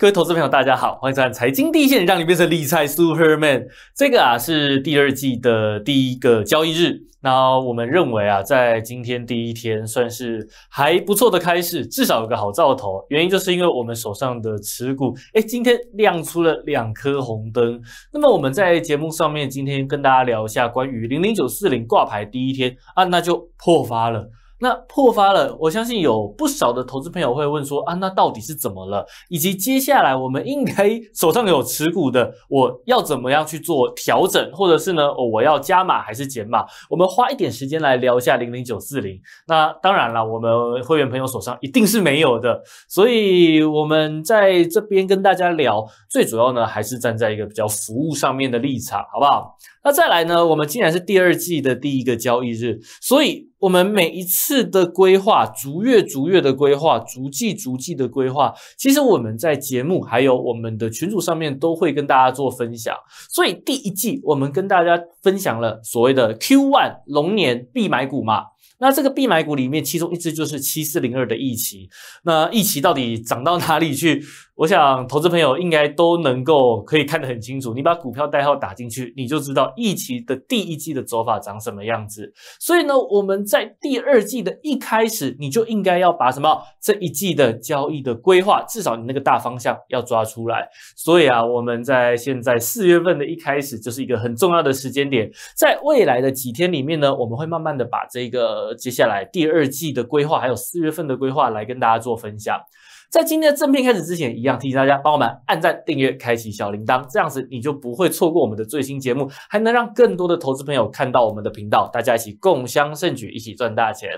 各位投资朋友，大家好，欢迎收看财经第一线，让你变成理财 Superman。这个啊是第二季的第一个交易日，那我们认为啊，在今天第一天算是还不错的开始，至少有个好兆头。原因就是因为我们手上的持股，哎，今天亮出了两颗红灯。那么我们在节目上面今天跟大家聊一下关于零零九四零挂牌第一天啊，那就破发了。那破发了，我相信有不少的投资朋友会问说啊，那到底是怎么了？以及接下来我们应该 手上有持股的，我要怎么样去做调整，或者是呢，我要加码还是减码？我们花一点时间来聊一下零零九四零。那当然了，我们会员朋友手上一定是没有的，所以我们在这边跟大家聊，最主要呢还是站在一个比较服务上面的立场，好不好？那再来呢？我们既然是第二季的第一个交易日，所以我们每一次的规划，逐月逐月的规划，逐季逐季的规划，其实我们在节目还有我们的群组上面都会跟大家做分享。所以第一季我们跟大家分享了所谓的 q one 龙年必买股嘛，那这个必买股里面，其中一只就是七四零二的易旗。那易旗到底涨到哪里去？我想，投资朋友应该都能够可以看得很清楚。你把股票代号打进去，你就知道疫情的第一季的走法长什么样子。所以呢，我们在第二季的一开始，你就应该要把什么这一季的交易的规划，至少你那个大方向要抓出来。所以啊，我们在现在四月份的一开始，就是一个很重要的时间点。在未来的几天里面呢，我们会慢慢的把这个接下来第二季的规划，还有四月份的规划来跟大家做分享。在今天的正片开始之前，一样提醒大家帮我们按赞、订阅、开启小铃铛，这样子你就不会错过我们的最新节目，还能让更多的投资朋友看到我们的频道，大家一起共襄盛举，一起赚大钱。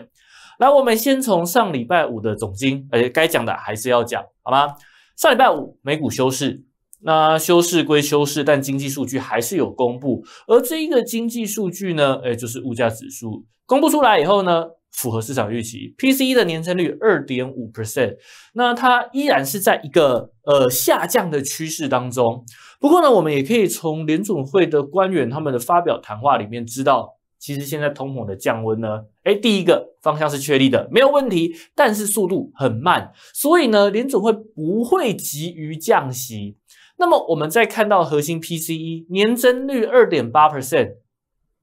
来，我们先从上礼拜五的总结，而该讲的还是要讲，好吗？上礼拜五美股休市，那休市归休市，但经济数据还是有公布，而这一个经济数据呢，哎，就是物价指数公布出来以后呢。符合市场预期，PCE 的年增率二点五 percent，那它依然是在一个呃下降的趋势当中。不过呢，我们也可以从联准会的官员他们的发表谈话里面知道，其实现在通膨的降温呢，哎，第一个方向是确立的，没有问题，但是速度很慢，所以呢，联准会不会急于降息。那么我们再看到核心 PCE 年增率二点八 percent，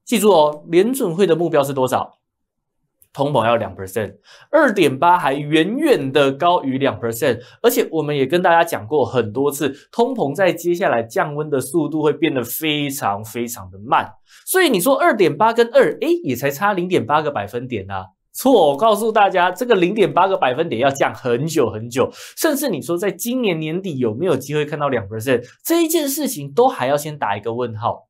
记住哦，联准会的目标是多少？通膨要两 percent，二点八还远远的高于两 percent，而且我们也跟大家讲过很多次，通膨在接下来降温的速度会变得非常非常的慢，所以你说二点八跟二，哎，也才差零点八个百分点啊？错，我告诉大家，这个零点八个百分点要降很久很久，甚至你说在今年年底有没有机会看到两 percent 这一件事情，都还要先打一个问号。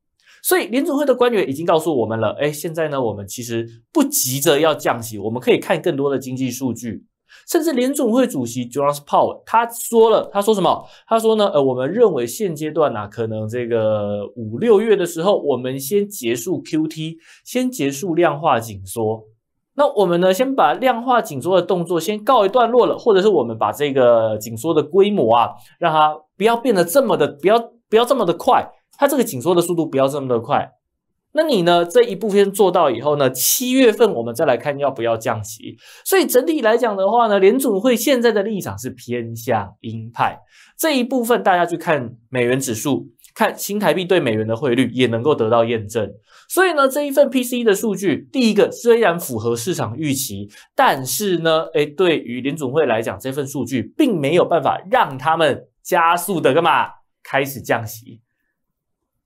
所以联准会的官员已经告诉我们了，哎，现在呢，我们其实不急着要降息，我们可以看更多的经济数据。甚至联总会主席 John Powell 他说了，他说什么？他说呢，呃，我们认为现阶段呢，可能这个五六月的时候，我们先结束 QT，先结束量化紧缩。那我们呢，先把量化紧缩的动作先告一段落了，或者是我们把这个紧缩的规模啊，让它不要变得这么的，不要不要这么的快。它这个紧缩的速度不要这么的快，那你呢这一部分做到以后呢，七月份我们再来看要不要降息。所以整体来讲的话呢，联储会现在的立场是偏向鹰派这一部分，大家去看美元指数，看新台币对美元的汇率也能够得到验证。所以呢这一份 PCE 的数据，第一个虽然符合市场预期，但是呢，哎，对于联总会来讲，这份数据并没有办法让他们加速的干嘛开始降息。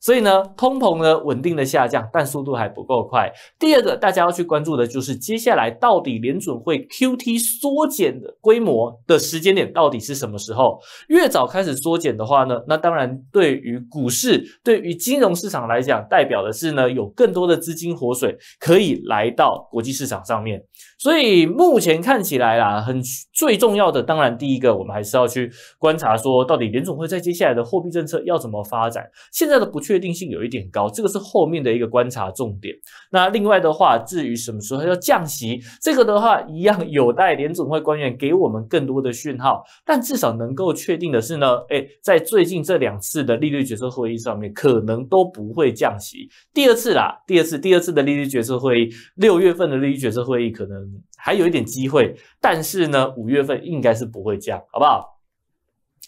所以呢，通膨呢稳定的下降，但速度还不够快。第二个，大家要去关注的就是接下来到底联准会 Q T 缩减的规模的时间点到底是什么时候？越早开始缩减的话呢，那当然对于股市、对于金融市场来讲，代表的是呢有更多的资金活水可以来到国际市场上面。所以目前看起来啦，很最重要的，当然第一个我们还是要去观察说，到底联准会在接下来的货币政策要怎么发展。现在的不确确定性有一点高，这个是后面的一个观察重点。那另外的话，至于什么时候要降息，这个的话一样有待联总会官员给我们更多的讯号。但至少能够确定的是呢，哎，在最近这两次的利率决策会议上面，可能都不会降息。第二次啦，第二次第二次的利率决策会议，六月份的利率决策会议可能还有一点机会，但是呢，五月份应该是不会降，好不好？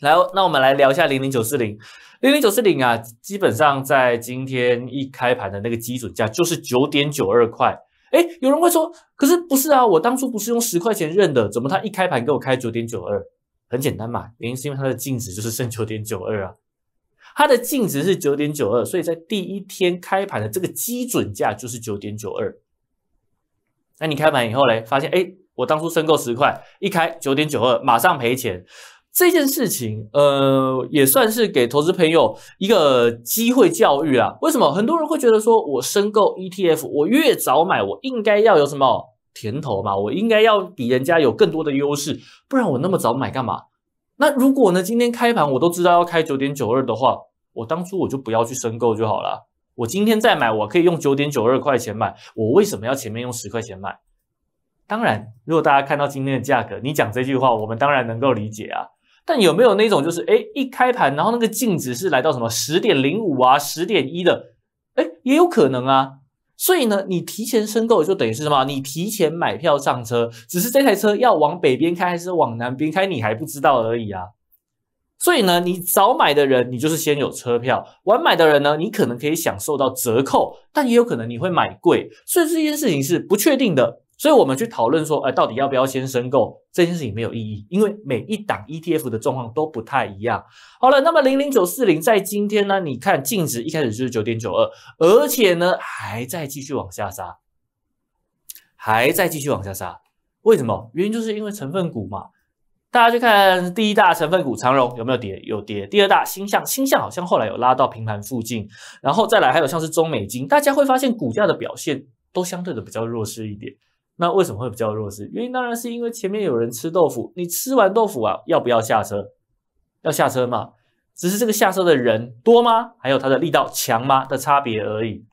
来，那我们来聊一下零零九四零，零零九四零啊，基本上在今天一开盘的那个基准价就是九点九二块。哎，有人会说，可是不是啊？我当初不是用十块钱认的，怎么他一开盘给我开九点九二？很简单嘛，原因是因为它的净值就是剩九点九二啊，它的净值是九点九二，所以在第一天开盘的这个基准价就是九点九二。那你开盘以后嘞，发现哎，我当初申购十块，一开九点九二，马上赔钱。这件事情，呃，也算是给投资朋友一个机会教育啦。为什么很多人会觉得说，我申购 ETF，我越早买，我应该要有什么甜头嘛？我应该要比人家有更多的优势，不然我那么早买干嘛？那如果呢，今天开盘我都知道要开九点九二的话，我当初我就不要去申购就好了。我今天再买，我可以用九点九二块钱买，我为什么要前面用十块钱买？当然，如果大家看到今天的价格，你讲这句话，我们当然能够理解啊。但有没有那种就是，哎，一开盘，然后那个净值是来到什么十点零五啊，十点一的，哎，也有可能啊。所以呢，你提前申购就等于是什么？你提前买票上车，只是这台车要往北边开还是往南边开，你还不知道而已啊。所以呢，你早买的人，你就是先有车票；晚买的人呢，你可能可以享受到折扣，但也有可能你会买贵。所以这件事情是不确定的。所以我们去讨论说，哎，到底要不要先申购这件事情没有意义，因为每一档 ETF 的状况都不太一样。好了，那么零零九四零在今天呢，你看净值一开始就是九点九二，而且呢还在继续往下杀，还在继续往下杀。为什么？原因就是因为成分股嘛。大家去看第一大成分股长荣有没有跌，有跌。第二大星象，星象好像后来有拉到平盘附近，然后再来还有像是中美金，大家会发现股价的表现都相对的比较弱势一点。那为什么会比较弱势？原因当然是因为前面有人吃豆腐，你吃完豆腐啊，要不要下车？要下车嘛，只是这个下车的人多吗？还有它的力道强吗的差别而已。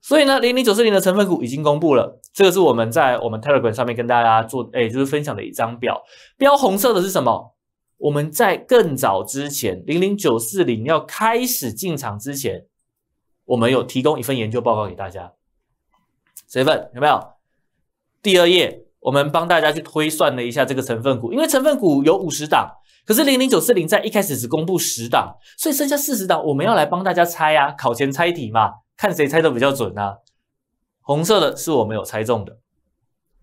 所以呢，零零九四零的成分股已经公布了，这个是我们在我们 Telegram 上面跟大家做，哎，就是分享的一张表，标红色的是什么？我们在更早之前，零零九四零要开始进场之前，我们有提供一份研究报告给大家，谁份有没有？第二页，我们帮大家去推算了一下这个成分股，因为成分股有五十档，可是零零九四零在一开始只公布十档，所以剩下四十档，我们要来帮大家猜啊，考前猜题嘛，看谁猜的比较准啊。红色的是我没有猜中的。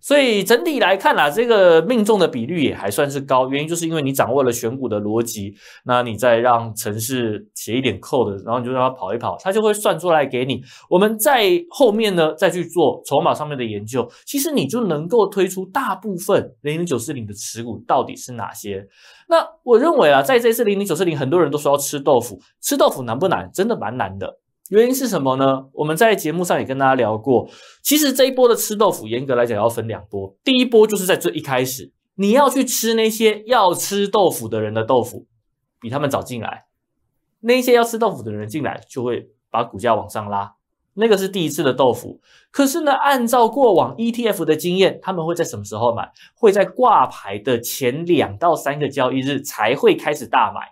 所以整体来看啦，这个命中的比率也还算是高，原因就是因为你掌握了选股的逻辑，那你再让城市写一点 code，然后你就让它跑一跑，它就会算出来给你。我们在后面呢再去做筹码上面的研究，其实你就能够推出大部分零零九四零的持股到底是哪些。那我认为啊，在这次零零九四零，很多人都说要吃豆腐，吃豆腐难不难？真的蛮难的。原因是什么呢？我们在节目上也跟大家聊过，其实这一波的吃豆腐，严格来讲要分两波。第一波就是在最一开始，你要去吃那些要吃豆腐的人的豆腐，比他们早进来。那些要吃豆腐的人进来，就会把股价往上拉，那个是第一次的豆腐。可是呢，按照过往 ETF 的经验，他们会在什么时候买？会在挂牌的前两到三个交易日才会开始大买。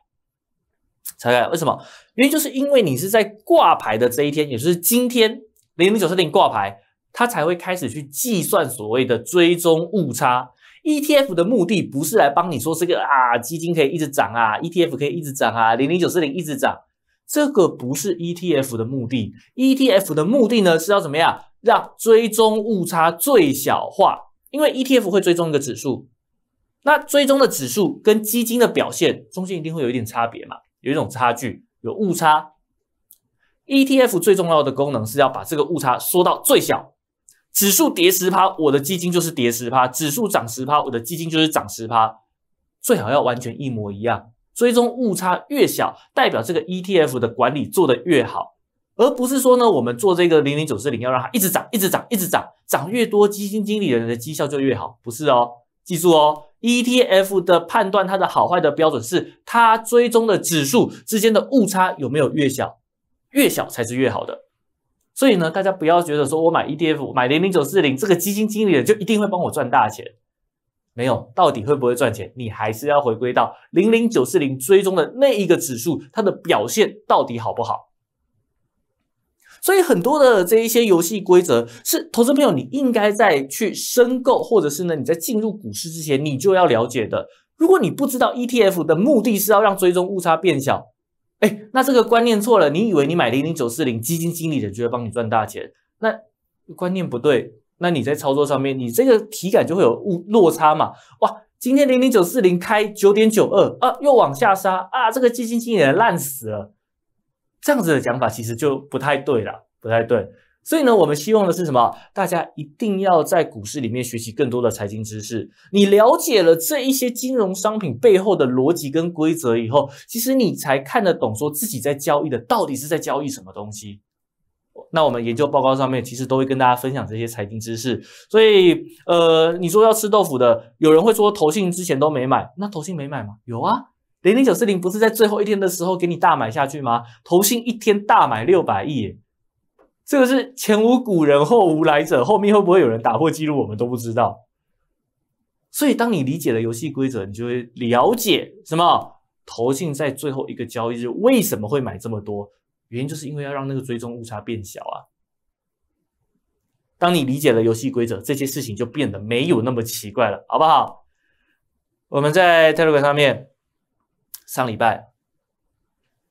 才为什么？因为就是因为你是在挂牌的这一天，也就是今天零零九四零挂牌，它才会开始去计算所谓的追踪误差。ETF 的目的不是来帮你说这个啊基金可以一直涨啊，ETF 可以一直涨啊，零零九四零一直涨，这个不是 ETF 的目的。ETF 的目的呢是要怎么样？让追踪误差最小化，因为 ETF 会追踪一个指数，那追踪的指数跟基金的表现中间一定会有一点差别嘛。有一种差距，有误差。ETF 最重要的功能是要把这个误差缩到最小。指数跌十趴，我的基金就是跌十趴；指数涨十趴，我的基金就是涨十趴。最好要完全一模一样，追踪误差越小，代表这个 ETF 的管理做得越好。而不是说呢，我们做这个零零九四零要让它一直涨，一直涨，一直涨，涨越多，基金经理人的绩效就越好，不是哦，记住哦。ETF 的判断它的好坏的标准是它追踪的指数之间的误差有没有越小，越小才是越好的。所以呢，大家不要觉得说我买 ETF 买零零九四零这个基金经理人就一定会帮我赚大钱，没有，到底会不会赚钱，你还是要回归到零零九四零追踪的那一个指数它的表现到底好不好。所以很多的这一些游戏规则是，投资朋友你应该在去申购，或者是呢你在进入股市之前，你就要了解的。如果你不知道 ETF 的目的是要让追踪误差变小，哎，那这个观念错了。你以为你买零零九四零基金经理的就会帮你赚大钱，那观念不对。那你在操作上面，你这个体感就会有误落差嘛？哇，今天零零九四零开九点九二啊，又往下杀啊，这个基金经理烂死了。这样子的讲法其实就不太对了，不太对。所以呢，我们希望的是什么？大家一定要在股市里面学习更多的财经知识。你了解了这一些金融商品背后的逻辑跟规则以后，其实你才看得懂，说自己在交易的到底是在交易什么东西。那我们研究报告上面其实都会跟大家分享这些财经知识。所以，呃，你说要吃豆腐的，有人会说投信之前都没买，那投信没买吗？有啊。零零九四零不是在最后一天的时候给你大买下去吗？投信一天大买六百亿，这个是前无古人后无来者，后面会不会有人打破记录，我们都不知道。所以，当你理解了游戏规则，你就会了解什么？投信在最后一个交易日为什么会买这么多？原因就是因为要让那个追踪误差变小啊。当你理解了游戏规则，这些事情就变得没有那么奇怪了，好不好？我们在泰勒 m 上面。上礼拜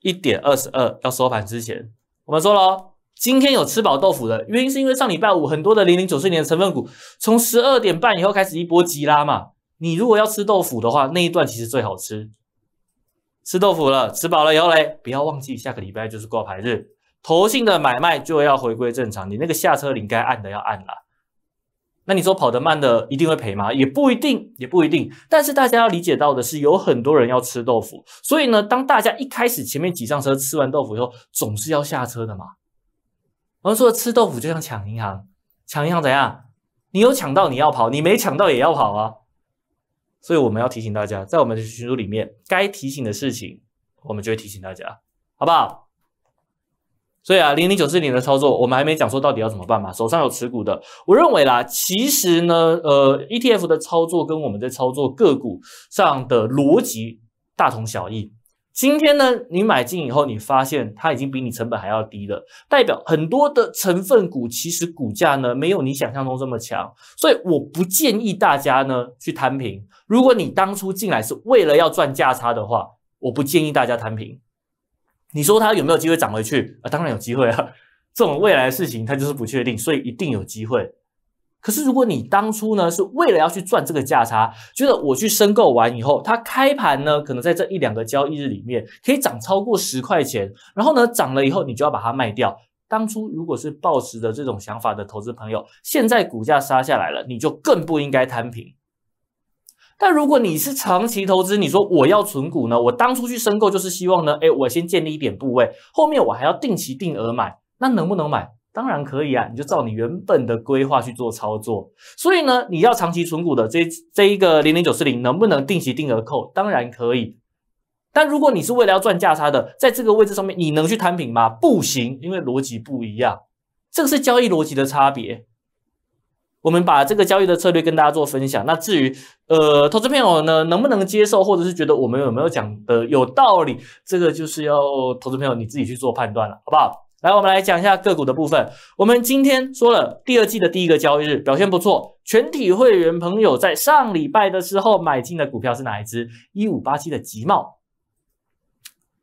一点二十二要收盘之前，我们说了，今天有吃饱豆腐的原因是因为上礼拜五很多的零零九四年成分股从十二点半以后开始一波急拉嘛，你如果要吃豆腐的话，那一段其实最好吃，吃豆腐了，吃饱了，以后嘞，不要忘记下个礼拜就是挂牌日，投信的买卖就要回归正常，你那个下车铃该按的要按了。那你说跑得慢的一定会赔吗？也不一定，也不一定。但是大家要理解到的是，有很多人要吃豆腐，所以呢，当大家一开始前面挤上车，吃完豆腐以后，总是要下车的嘛。我们说吃豆腐就像抢银行，抢银行怎样？你有抢到你要跑，你没抢到也要跑啊。所以我们要提醒大家，在我们的群组里面，该提醒的事情，我们就会提醒大家，好不好？所以啊，零零九四年的操作，我们还没讲说到底要怎么办嘛。手上有持股的，我认为啦，其实呢，呃，ETF 的操作跟我们在操作个股上的逻辑大同小异。今天呢，你买进以后，你发现它已经比你成本还要低了，代表很多的成分股其实股价呢没有你想象中这么强。所以我不建议大家呢去摊平。如果你当初进来是为了要赚价差的话，我不建议大家摊平。你说它有没有机会涨回去啊？当然有机会啊！这种未来的事情它就是不确定，所以一定有机会。可是如果你当初呢是为了要去赚这个价差，觉得我去申购完以后，它开盘呢可能在这一两个交易日里面可以涨超过十块钱，然后呢涨了以后你就要把它卖掉。当初如果是抱持着这种想法的投资朋友，现在股价杀下来了，你就更不应该摊平。但如果你是长期投资，你说我要存股呢？我当初去申购就是希望呢，哎，我先建立一点部位，后面我还要定期定额买，那能不能买？当然可以啊，你就照你原本的规划去做操作。所以呢，你要长期存股的这这一个零零九四零能不能定期定额扣？当然可以。但如果你是为了要赚价差的，在这个位置上面你能去摊平吗？不行，因为逻辑不一样，这个是交易逻辑的差别。我们把这个交易的策略跟大家做分享。那至于呃，投资朋友呢，能不能接受，或者是觉得我们有没有讲的有道理，这个就是要投资朋友你自己去做判断了，好不好？来，我们来讲一下个股的部分。我们今天说了第二季的第一个交易日表现不错，全体会员朋友在上礼拜的时候买进的股票是哪一只？一五八七的集贸，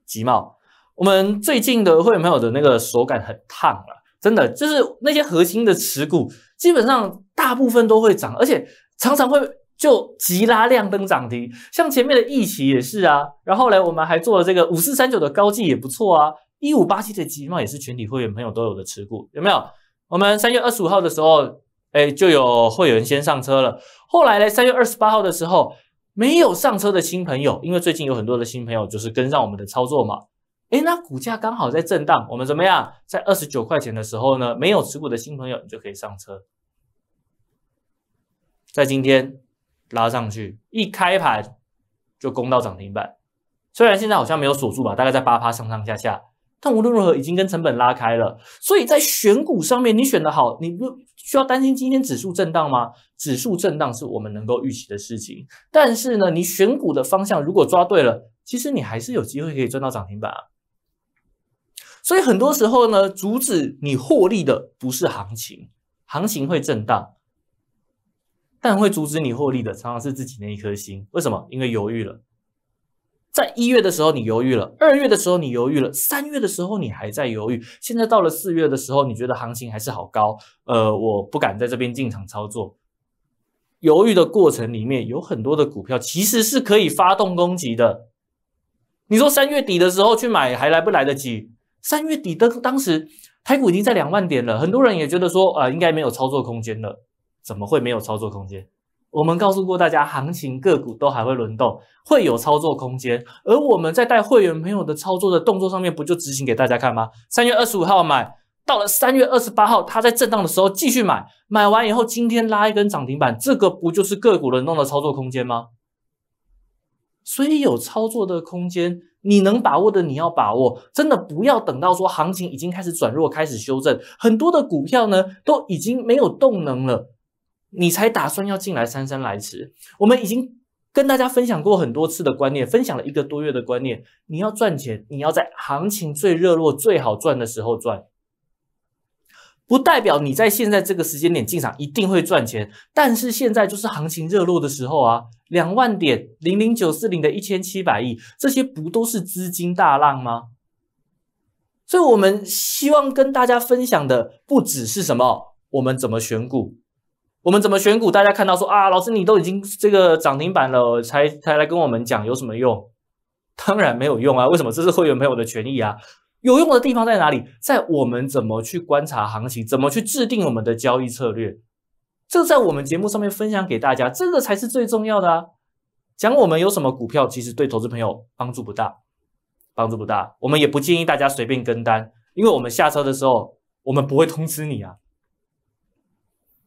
集贸。我们最近的会员朋友的那个手感很烫了。真的就是那些核心的持股，基本上大部分都会涨，而且常常会就急拉亮灯涨停。像前面的易奇也是啊，然后来我们还做了这个五四三九的高技也不错啊，一五八七的吉贸也是全体会员朋友都有的持股，有没有？我们三月二十五号的时候，哎，就有会员先上车了。后来嘞，三月二十八号的时候，没有上车的新朋友，因为最近有很多的新朋友就是跟上我们的操作嘛。哎，那股价刚好在震荡，我们怎么样？在二十九块钱的时候呢？没有持股的新朋友，你就可以上车。在今天拉上去，一开盘就攻到涨停板。虽然现在好像没有锁住吧，大概在八趴上上下下，但无论如何已经跟成本拉开了。所以在选股上面，你选的好，你不需要担心今天指数震荡吗？指数震荡是我们能够预期的事情，但是呢，你选股的方向如果抓对了，其实你还是有机会可以赚到涨停板啊。所以很多时候呢，阻止你获利的不是行情，行情会震荡，但会阻止你获利的常常是自己那一颗心。为什么？因为犹豫了。在一月的时候你犹豫了，二月的时候你犹豫了，三月的时候你还在犹豫。现在到了四月的时候，你觉得行情还是好高，呃，我不敢在这边进场操作。犹豫的过程里面有很多的股票其实是可以发动攻击的。你说三月底的时候去买还来不来得及？三月底的当时，台股已经在两万点了，很多人也觉得说，啊，应该没有操作空间了。怎么会没有操作空间？我们告诉过大家，行情个股都还会轮动，会有操作空间。而我们在带会员朋友的操作的动作上面，不就执行给大家看吗？三月二十五号买，到了三月二十八号，它在震荡的时候继续买，买完以后今天拉一根涨停板，这个不就是个股轮动的操作空间吗？所以有操作的空间。你能把握的，你要把握，真的不要等到说行情已经开始转弱、开始修正，很多的股票呢都已经没有动能了，你才打算要进来姗姗来迟。我们已经跟大家分享过很多次的观念，分享了一个多月的观念。你要赚钱，你要在行情最热络、最好赚的时候赚。不代表你在现在这个时间点进场一定会赚钱，但是现在就是行情热络的时候啊，两万点零零九四零的一千七百亿，这些不都是资金大浪吗？所以我们希望跟大家分享的不只是什么，我们怎么选股，我们怎么选股？大家看到说啊，老师你都已经这个涨停板了，才才来跟我们讲有什么用？当然没有用啊，为什么？这是会员朋友的权益啊。有用的地方在哪里？在我们怎么去观察行情，怎么去制定我们的交易策略，这在我们节目上面分享给大家，这个才是最重要的啊！讲我们有什么股票，其实对投资朋友帮助不大，帮助不大。我们也不建议大家随便跟单，因为我们下车的时候，我们不会通知你啊。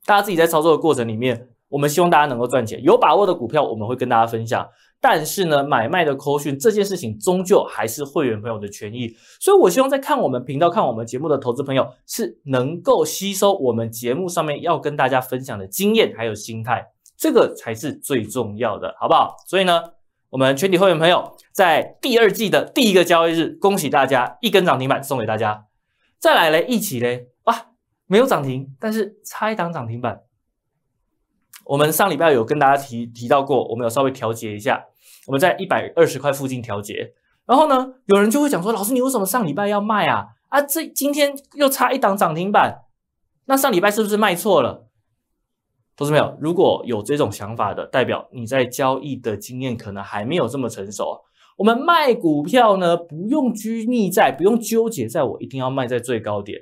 大家自己在操作的过程里面，我们希望大家能够赚钱，有把握的股票我们会跟大家分享。但是呢，买卖的亏讯这件事情终究还是会员朋友的权益，所以我希望在看我们频道、看我们节目的投资朋友是能够吸收我们节目上面要跟大家分享的经验，还有心态，这个才是最重要的，好不好？所以呢，我们全体会员朋友在第二季的第一个交易日，恭喜大家一根涨停板送给大家，再来嘞，一起嘞，哇，没有涨停，但是差一档涨停板。我们上礼拜有跟大家提提到过，我们有稍微调节一下，我们在一百二十块附近调节。然后呢，有人就会讲说，老师你为什么上礼拜要卖啊？啊，这今天又差一档涨停板，那上礼拜是不是卖错了？同事没有，如果有这种想法的，代表你在交易的经验可能还没有这么成熟啊。我们卖股票呢，不用拘泥在，不用纠结在我一定要卖在最高点。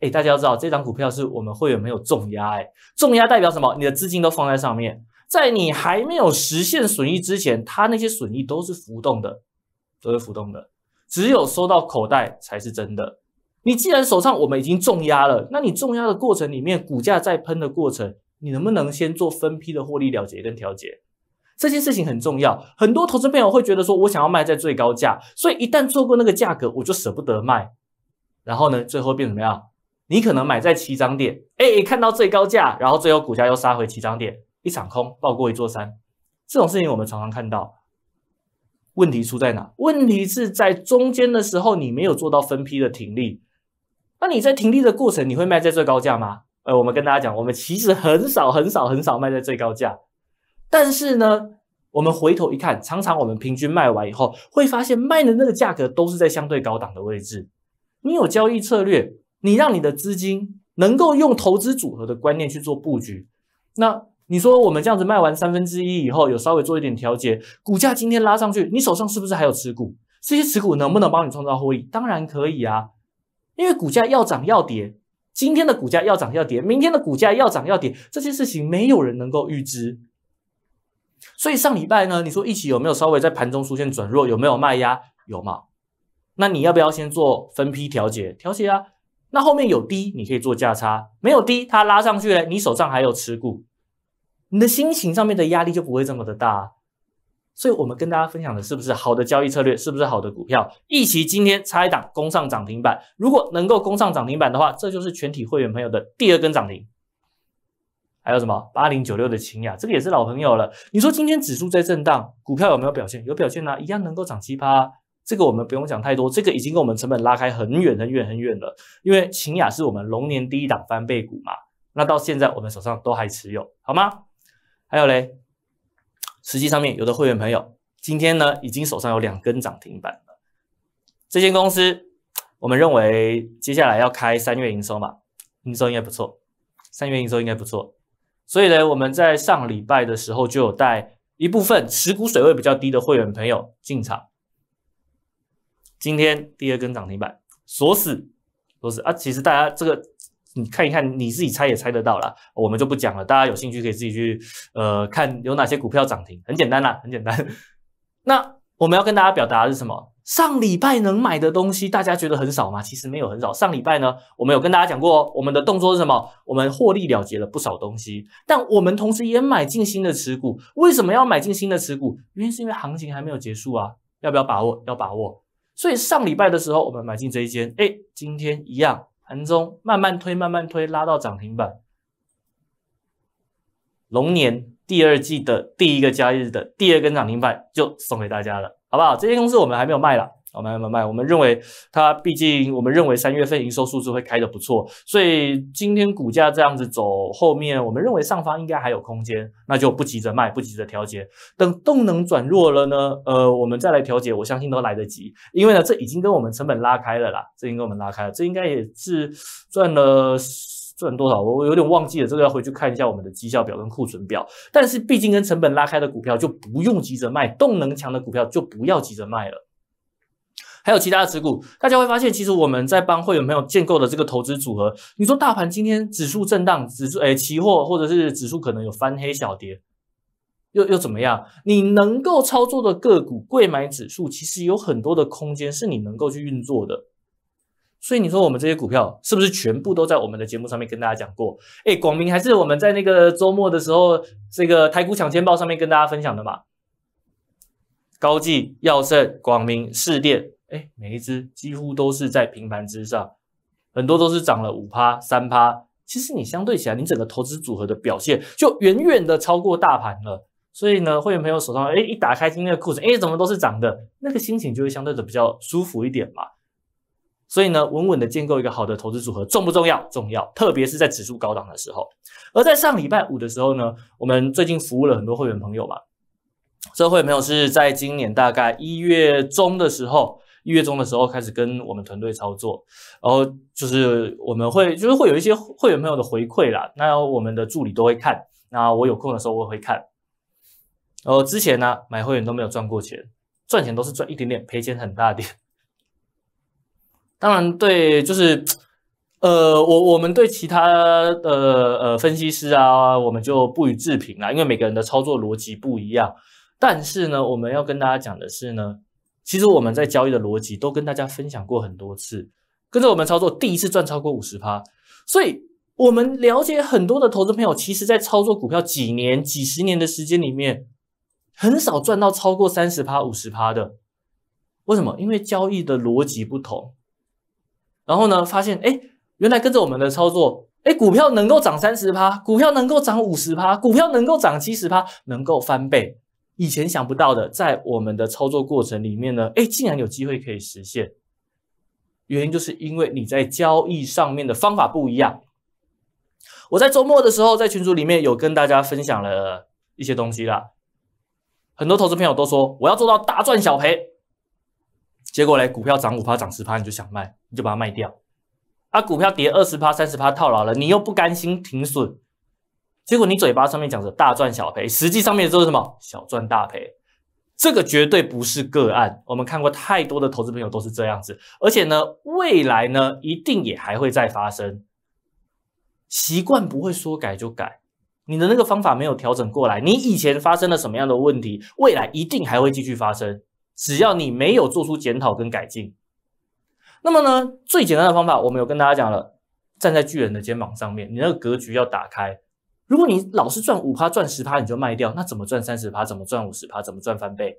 哎，大家要知道，这张股票是我们会员没有重压。哎，重压代表什么？你的资金都放在上面，在你还没有实现损益之前，它那些损益都是浮动的，都是浮动的。只有收到口袋才是真的。你既然手上我们已经重压了，那你重压的过程里面，股价在喷的过程，你能不能先做分批的获利了结跟调节？这件事情很重要。很多投资朋友会觉得说，我想要卖在最高价，所以一旦错过那个价格，我就舍不得卖。然后呢，最后变怎么样？你可能买在起涨点，哎，看到最高价，然后最后股价又杀回起涨点，一场空，爆过一座山。这种事情我们常常看到。问题出在哪？问题是在中间的时候，你没有做到分批的停利。那你在停利的过程，你会卖在最高价吗？呃，我们跟大家讲，我们其实很少、很少、很少卖在最高价。但是呢，我们回头一看，常常我们平均卖完以后，会发现卖的那个价格都是在相对高档的位置。你有交易策略。你让你的资金能够用投资组合的观念去做布局，那你说我们这样子卖完三分之一以后，有稍微做一点调节，股价今天拉上去，你手上是不是还有持股？这些持股能不能帮你创造获益？当然可以啊，因为股价要涨要跌，今天的股价要涨要跌，明天的股价要涨要跌，这些事情没有人能够预知。所以上礼拜呢，你说一起有没有稍微在盘中出现转弱，有没有卖压？有吗？那你要不要先做分批调节？调节啊。那后面有低，你可以做价差；没有低，它拉上去了，你手上还有持股，你的心情上面的压力就不会这么的大。所以，我们跟大家分享的是不是好的交易策略？是不是好的股票？一起今天拆档攻上涨停板，如果能够攻上涨停板的话，这就是全体会员朋友的第二根涨停。还有什么八零九六的秦雅，这个也是老朋友了。你说今天指数在震荡，股票有没有表现？有表现呢，一样能够涨七八。这个我们不用讲太多，这个已经跟我们成本拉开很远很远很远了。因为秦雅是我们龙年第一档翻倍股嘛，那到现在我们手上都还持有，好吗？还有嘞，实际上面有的会员朋友今天呢，已经手上有两根涨停板了。这间公司，我们认为接下来要开三月营收嘛，营收应该不错，三月营收应该不错。所以呢，我们在上礼拜的时候就有带一部分持股水位比较低的会员朋友进场。今天第二根涨停板锁死，锁死啊！其实大家这个你看一看，你自己猜也猜得到啦，我们就不讲了。大家有兴趣可以自己去呃看有哪些股票涨停，很简单啦，很简单。那我们要跟大家表达的是什么？上礼拜能买的东西，大家觉得很少吗？其实没有很少。上礼拜呢，我们有跟大家讲过我们的动作是什么？我们获利了结了不少东西，但我们同时也买进新的持股。为什么要买进新的持股？原因是因为行情还没有结束啊！要不要把握？要把握。所以上礼拜的时候，我们买进这一间，哎，今天一样，盘中慢慢推，慢慢推，拉到涨停板。龙年第二季的第一个交易日的第二根涨停板，就送给大家了，好不好？这间公司我们还没有卖了。慢慢卖，我们认为它毕竟，我们认为三月份营收数字会开的不错，所以今天股价这样子走，后面我们认为上方应该还有空间，那就不急着卖，不急着调节，等动能转弱了呢，呃，我们再来调节，我相信都来得及，因为呢，这已经跟我们成本拉开了啦，这已经跟我们拉开了，这应该也是赚了赚多少，我我有点忘记了，这个要回去看一下我们的绩效表跟库存表，但是毕竟跟成本拉开的股票就不用急着卖，动能强的股票就不要急着卖了。还有其他的持股，大家会发现，其实我们在帮会员朋友建构的这个投资组合，你说大盘今天指数震荡，指数诶，期货或者是指数可能有翻黑小跌，又又怎么样？你能够操作的个股、贵买指数，其实有很多的空间是你能够去运作的。所以你说我们这些股票是不是全部都在我们的节目上面跟大家讲过？哎，广明还是我们在那个周末的时候，这个台股抢先报上面跟大家分享的嘛？高技、耀盛、广明、市电。哎，每一只几乎都是在平盘之上，很多都是涨了五趴、三趴。其实你相对起来，你整个投资组合的表现就远远的超过大盘了。所以呢，会员朋友手上，哎，一打开今天的裤子，哎，怎么都是涨的，那个心情就会相对的比较舒服一点嘛。所以呢，稳稳的建构一个好的投资组合重不重要？重要，特别是在指数高档的时候。而在上礼拜五的时候呢，我们最近服务了很多会员朋友嘛，这会员朋友是在今年大概一月中的时候。一月中的时候开始跟我们团队操作，然后就是我们会就是会有一些会员朋友的回馈啦，那我们的助理都会看，那我有空的时候我也会看。然后之前呢买会员都没有赚过钱，赚钱都是赚一点点，赔钱很大点。当然对，就是呃我我们对其他的呃分析师啊，我们就不予置评啦，因为每个人的操作逻辑不一样。但是呢，我们要跟大家讲的是呢。其实我们在交易的逻辑都跟大家分享过很多次，跟着我们操作第一次赚超过五十趴，所以我们了解很多的投资朋友，其实在操作股票几年、几十年的时间里面，很少赚到超过三十趴、五十趴的。为什么？因为交易的逻辑不同。然后呢，发现哎，原来跟着我们的操作，哎，股票能够涨三十趴，股票能够涨五十趴，股票能够涨七十趴，能够翻倍。以前想不到的，在我们的操作过程里面呢，哎，竟然有机会可以实现。原因就是因为你在交易上面的方法不一样。我在周末的时候在群组里面有跟大家分享了一些东西啦。很多投资朋友都说我要做到大赚小赔，结果嘞，股票涨五趴涨十趴你就想卖，你就把它卖掉；啊，股票跌二十趴三十趴套牢了，你又不甘心停损。结果你嘴巴上面讲着大赚小赔，实际上面都是什么小赚大赔？这个绝对不是个案，我们看过太多的投资朋友都是这样子，而且呢，未来呢一定也还会再发生。习惯不会说改就改，你的那个方法没有调整过来，你以前发生了什么样的问题，未来一定还会继续发生，只要你没有做出检讨跟改进。那么呢，最简单的方法，我们有跟大家讲了，站在巨人的肩膀上面，你那个格局要打开。如果你老是赚五趴赚十趴，你就卖掉。那怎么赚三十趴？怎么赚五十趴？怎么赚翻倍？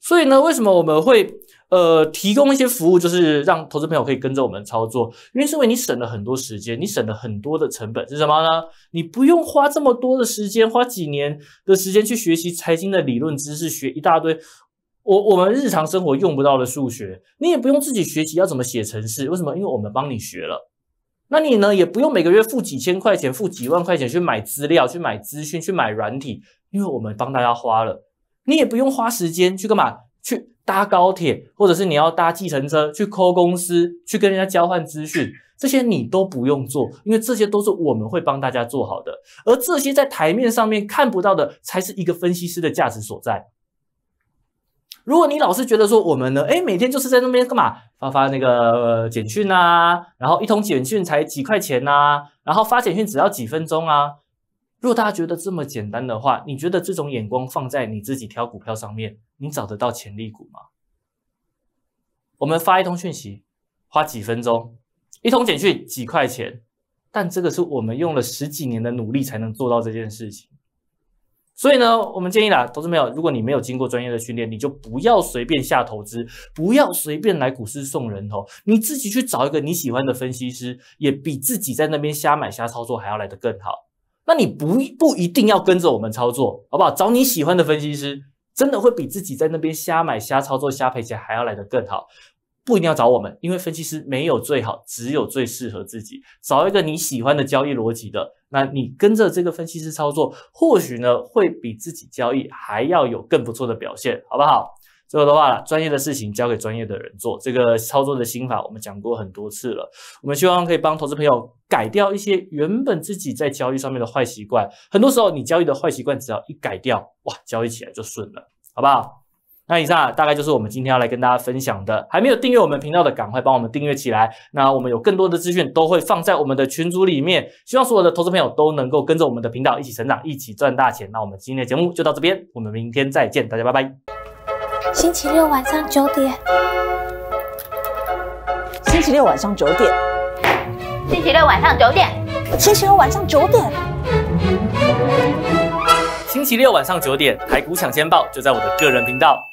所以呢，为什么我们会呃提供一些服务，就是让投资朋友可以跟着我们操作？因为是因为你省了很多时间，你省了很多的成本是什么呢？你不用花这么多的时间，花几年的时间去学习财经的理论知识，学一大堆我我们日常生活用不到的数学，你也不用自己学习要怎么写程式。为什么？因为我们帮你学了。那你呢也不用每个月付几千块钱、付几万块钱去买资料、去买资讯、去买软体，因为我们帮大家花了。你也不用花时间去干嘛，去搭高铁，或者是你要搭计程车去抠公司、去跟人家交换资讯，这些你都不用做，因为这些都是我们会帮大家做好的。而这些在台面上面看不到的，才是一个分析师的价值所在。如果你老是觉得说我们呢，哎，每天就是在那边干嘛发发那个简讯啊，然后一通简讯才几块钱呐，然后发简讯只要几分钟啊。如果大家觉得这么简单的话，你觉得这种眼光放在你自己挑股票上面，你找得到潜力股吗？我们发一通讯息花几分钟，一通简讯几块钱，但这个是我们用了十几年的努力才能做到这件事情。所以呢，我们建议啦，投资朋友，如果你没有经过专业的训练，你就不要随便下投资，不要随便来股市送人头。你自己去找一个你喜欢的分析师，也比自己在那边瞎买瞎操作还要来得更好。那你不不一定要跟着我们操作，好不好？找你喜欢的分析师，真的会比自己在那边瞎买瞎操作瞎赔钱还要来得更好。不一定要找我们，因为分析师没有最好，只有最适合自己。找一个你喜欢的交易逻辑的，那你跟着这个分析师操作，或许呢会比自己交易还要有更不错的表现，好不好？最后的话，专业的事情交给专业的人做。这个操作的心法我们讲过很多次了，我们希望可以帮投资朋友改掉一些原本自己在交易上面的坏习惯。很多时候，你交易的坏习惯只要一改掉，哇，交易起来就顺了，好不好？那以上大概就是我们今天要来跟大家分享的。还没有订阅我们频道的，赶快帮我们订阅起来。那我们有更多的资讯都会放在我们的群组里面。希望所有的投资朋友都能够跟着我们的频道一起成长，一起赚大钱。那我们今天的节目就到这边，我们明天再见，大家拜拜。星期六晚上九点，星期六晚上九点，星期六晚上九点，星期六晚上九点，星期六晚上九点，台股抢先报就在我的个人频道。